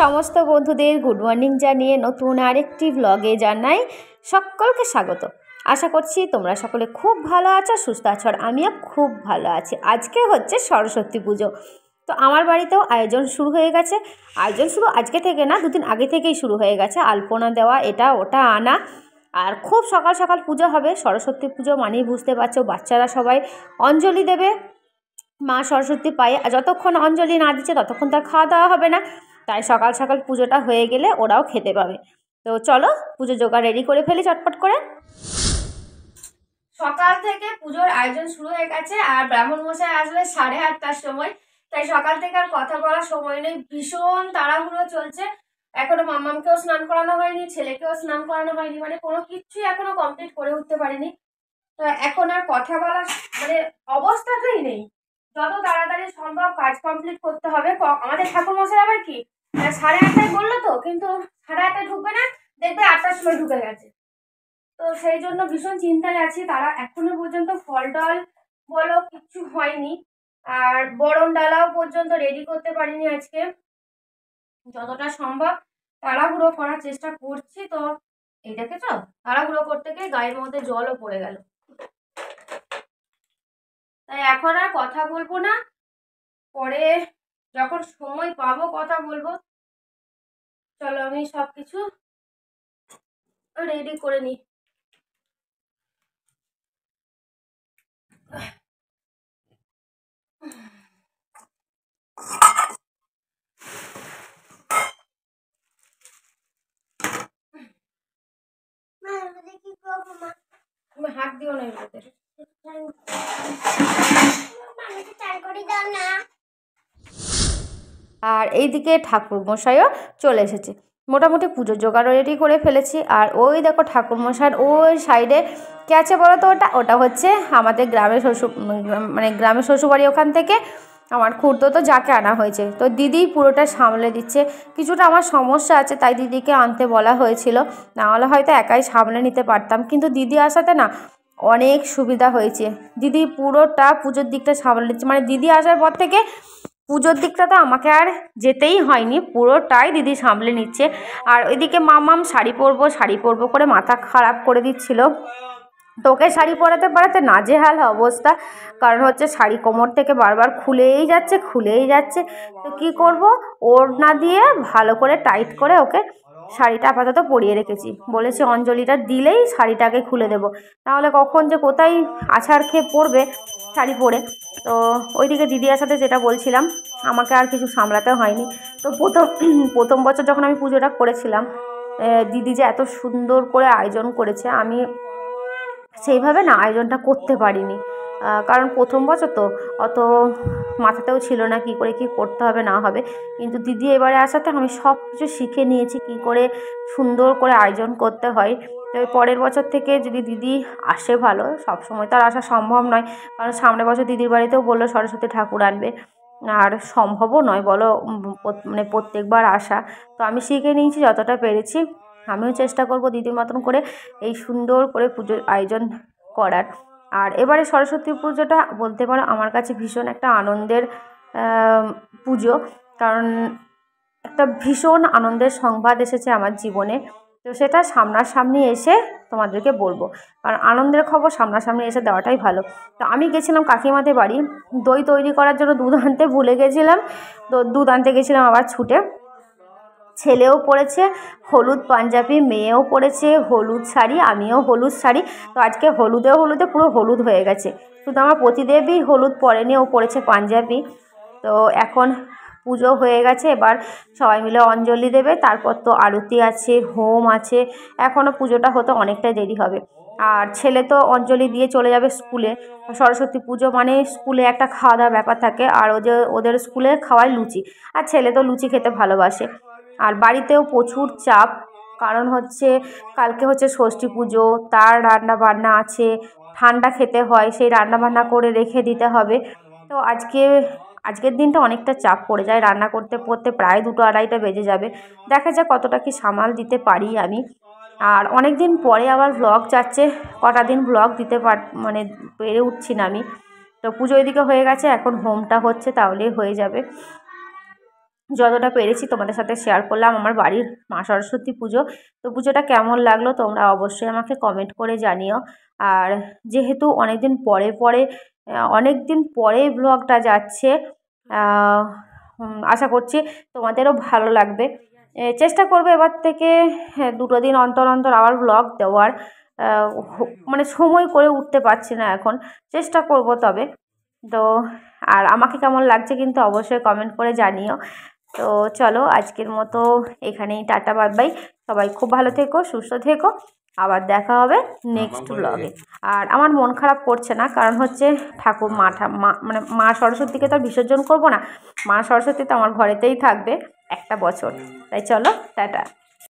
সমস্ত বন্ধুদের good morning জানিয়ে নতুন আরেকটি ব্লগে জানাই সকলকে স্বাগত আশা করছি তোমরা সকলে খুব ভালো আছো সুস্থ আছো আর আমিও খুব ভালো আছি আজকে হচ্ছে সরস্বতী পুজো তো আমার বাড়িতেও আয়োজন শুরু হয়ে গেছে আয়োজন শুরু আজকে থেকে না দুদিন আগে থেকেই শুরু হয়ে গেছে আলপনা দেওয়া এটা ওটা আনা আর খুব সকাল সকাল পুজো হবে সরস্বতী পুজো মানেই বুঝতে পারছো বাচ্চারা সবাই অঞ্জলি দেবে মা সরস্বতী পায়ে আর যতক্ষণ অঞ্জলি না দিচ্ছে ততক্ষণ তার খাওয়া দাওয়া হবে না তাই সকাল সকাল পুজোটা হয়ে গেলে ওরাও খেতে পাবে তো চলো পুজো জোগাড় রেডি করে ফেলি চটপট করে সকাল থেকে পুজোর আয়োজন শুরু হয়ে গেছে আর ব্রাহ্মণ মশাই আসলে সাড়ে আটটার সময় তাই সকাল থেকে আর কথা বলার সময় নেই ভীষণ তাড়াহুড়ো চলছে এখনো মামামকেও স্নান করানো হয়নি ছেলেকেও স্নান করানো হয়নি মানে কোনো কিচ্ছুই এখনো কমপ্লিট করে উঠতে পারিনি তো এখন আর কথা বলার মানে অবস্থাতেই নেই যত তাড়াতাড়ি সম্ভব কাজ কমপ্লিট করতে হবে আমাদের ঠাকুর মশাই আবার কি মানে সাড়ে আটটায় বললো তো কিন্তু সাড়ে আটটায় ঢুকবে না দেখবে আটটার সময় ঢুকে গেছে তো সেই জন্য ভীষণ চিন্তায় আছি তারা এখনো পর্যন্ত ফল টল বলো কিচ্ছু হয়নি আর বরণ ডালাও পর্যন্ত রেডি করতে পারিনি আজকে যতটা সম্ভব তাড়াহুড়ো করার চেষ্টা করছি তো এই দেখেছ তাড়াহুড়ো করতে গিয়ে গায়ের মধ্যে জলও পড়ে গেল তাই এখন আর কথা বলবো না পরে যখন সময় পাবো কথা বলবো চলো আমি সব কিছু রেডি করে নিই হাত দিও না এগুলোতে চান করে দাও না আর এইদিকে ঠাকুর মশাইও চলে এসেছে মোটামুটি পুজোর জোগাড় রেডি করে ফেলেছি আর ওই দেখো ঠাকুরমশাইয়ের ওই সাইডে কে আছে বলো তো ওটা ওটা হচ্ছে আমাদের গ্রামের শ্বশুর মানে গ্রামের শ্বশুরবাড়ি ওখান থেকে আমার খুঁড়তো তো যাকে আনা হয়েছে তো দিদি পুরোটা সামলে দিচ্ছে কিছুটা আমার সমস্যা আছে তাই দিদিকে আনতে বলা হয়েছিল নাহলে হয়তো একাই সামলে নিতে পারতাম কিন্তু দিদি আসাতে না অনেক সুবিধা হয়েছে দিদি পুরোটা পুজোর দিকটা সামলে দিচ্ছে মানে দিদি আসার পর থেকে পুজোর দিকটা তো আমাকে আর যেতেই হয়নি পুরোটাই দিদি সামলে নিচ্ছে আর ওইদিকে মামাম শাড়ি পরবো শাড়ি পরবো করে মাথা খারাপ করে দিচ্ছিল তোকে শাড়ি পরাতে পরাতে নাজেহাল অবস্থা কারণ হচ্ছে শাড়ি কোমর থেকে বারবার খুলেই যাচ্ছে খুলেই যাচ্ছে তো কি করব ওর না দিয়ে ভালো করে টাইট করে ওকে শাড়িটা আপাতত পরিয়ে রেখেছি বলেছি অঞ্জলিটা দিলেই শাড়িটাকে খুলে দেব তাহলে কখন যে কোথায় আছাড় খেয়ে পরবে শাড়ি পরে তো ওইদিকে দিদিয়ার সাথে যেটা বলছিলাম আমাকে আর কিছু সামলাতে হয়নি তো প্রথম প্রথম বছর যখন আমি পুজোটা করেছিলাম দিদি যে এত সুন্দর করে আয়োজন করেছে আমি সেইভাবে না আয়োজনটা করতে পারিনি কারণ প্রথম বছর তো অত মাথাতেও ছিল না কি করে কি করতে হবে না হবে কিন্তু দিদি এবারে আসাতে আমি সব কিছু শিখে নিয়েছি কি করে সুন্দর করে আয়োজন করতে হয় তাই পরের বছর থেকে যদি দিদি আসে ভালো সব সময় তো আর আসা সম্ভব নয় কারণ সামনের বছর দিদির বাড়িতেও বললো সরস্বতী ঠাকুর আনবে আর সম্ভবও নয় বলো মানে প্রত্যেকবার আসা তো আমি শিখে নিয়েছি যতটা পেরেছি আমিও চেষ্টা করব দিদির মতন করে এই সুন্দর করে পুজোর আয়োজন করার আর এবারে সরস্বতী পুজোটা বলতে পারো আমার কাছে ভীষণ একটা আনন্দের পুজো কারণ একটা ভীষণ আনন্দের সংবাদ এসেছে আমার জীবনে তো সেটা সামনাসামনি এসে তোমাদেরকে বলবো কারণ আনন্দের খবর সামনাসামনি এসে দেওয়াটাই ভালো তো আমি গেছিলাম কাকিমাদের বাড়ি দই তৈরি করার জন্য দুধ আনতে ভুলে গেছিলাম তো দুধ আনতে গেছিলাম আবার ছুটে ছেলেও পড়েছে হলুদ পাঞ্জাবি মেয়েও পড়েছে হলুদ শাড়ি আমিও হলুদ শাড়ি তো আজকে হলুদে হলুদে পুরো হলুদ হয়ে গেছে শুধু আমার প্রতিদেবী হলুদ পরেনি ও পড়েছে পাঞ্জাবি তো এখন পুজো হয়ে গেছে এবার সবাই মিলে অঞ্জলি দেবে তারপর তো আরতি আছে হোম আছে এখনও পুজোটা হতে অনেকটাই দেরি হবে আর ছেলে তো অঞ্জলি দিয়ে চলে যাবে স্কুলে সরস্বতী পুজো মানে স্কুলে একটা খাওয়া দাওয়ার ব্যাপার থাকে আর ওদের ওদের স্কুলে খাওয়ায় লুচি আর ছেলে তো লুচি খেতে ভালোবাসে আর বাড়িতেও প্রচুর চাপ কারণ হচ্ছে কালকে হচ্ছে ষষ্ঠী পুজো তার রান্না বান্না আছে ঠান্ডা খেতে হয় সেই রান্না বান্না করে রেখে দিতে হবে তো আজকে আজকের দিনটা অনেকটা চাপ পড়ে যায় রান্না করতে করতে প্রায় দুটো আড়াইটা বেজে যাবে দেখা যাক কতটা কি সামাল দিতে পারি আমি আর অনেক দিন পরে আবার ব্লগ যাচ্ছে কটা দিন ব্লগ দিতে পার মানে পেরে উঠছি না আমি তো পুজো এদিকে হয়ে গেছে এখন হোমটা হচ্ছে তাহলেই হয়ে যাবে যতটা পেরেছি তোমাদের সাথে শেয়ার করলাম আমার বাড়ির মা সরস্বতী পুজো তো পুজোটা কেমন লাগলো তোমরা অবশ্যই আমাকে কমেন্ট করে জানিও আর যেহেতু অনেকদিন পরে পরে অনেক দিন পরে ব্লগটা যাচ্ছে আশা করছি তোমাদেরও ভালো লাগবে চেষ্টা করবে এবার থেকে হ্যাঁ, দুটো দিন অন্তর অন্তর আবার ব্লগ দেওয়ার মানে সময় করে উঠতে পারছি না এখন চেষ্টা করব তবে তো আর আমাকে কেমন লাগছে কিন্তু অবশ্যই কমেন্ট করে জানিও তো চলো আজকের মতো এখানেই টাটা বাদ বাই সবাই খুব ভালো থেকো সুস্থ থেকো আবার দেখা হবে হ্যাঁ, নেক্সট ব্লগে আর আমার মন খারাপ করছে না কারণ হচ্ছে ঠাকুর মা মানে মা সরস্বতীকে তো বিসর্জন করবো না মা সরস্বতী তো আমার ঘরেতেই থাকবে একটা বছর তাই চলো টাটা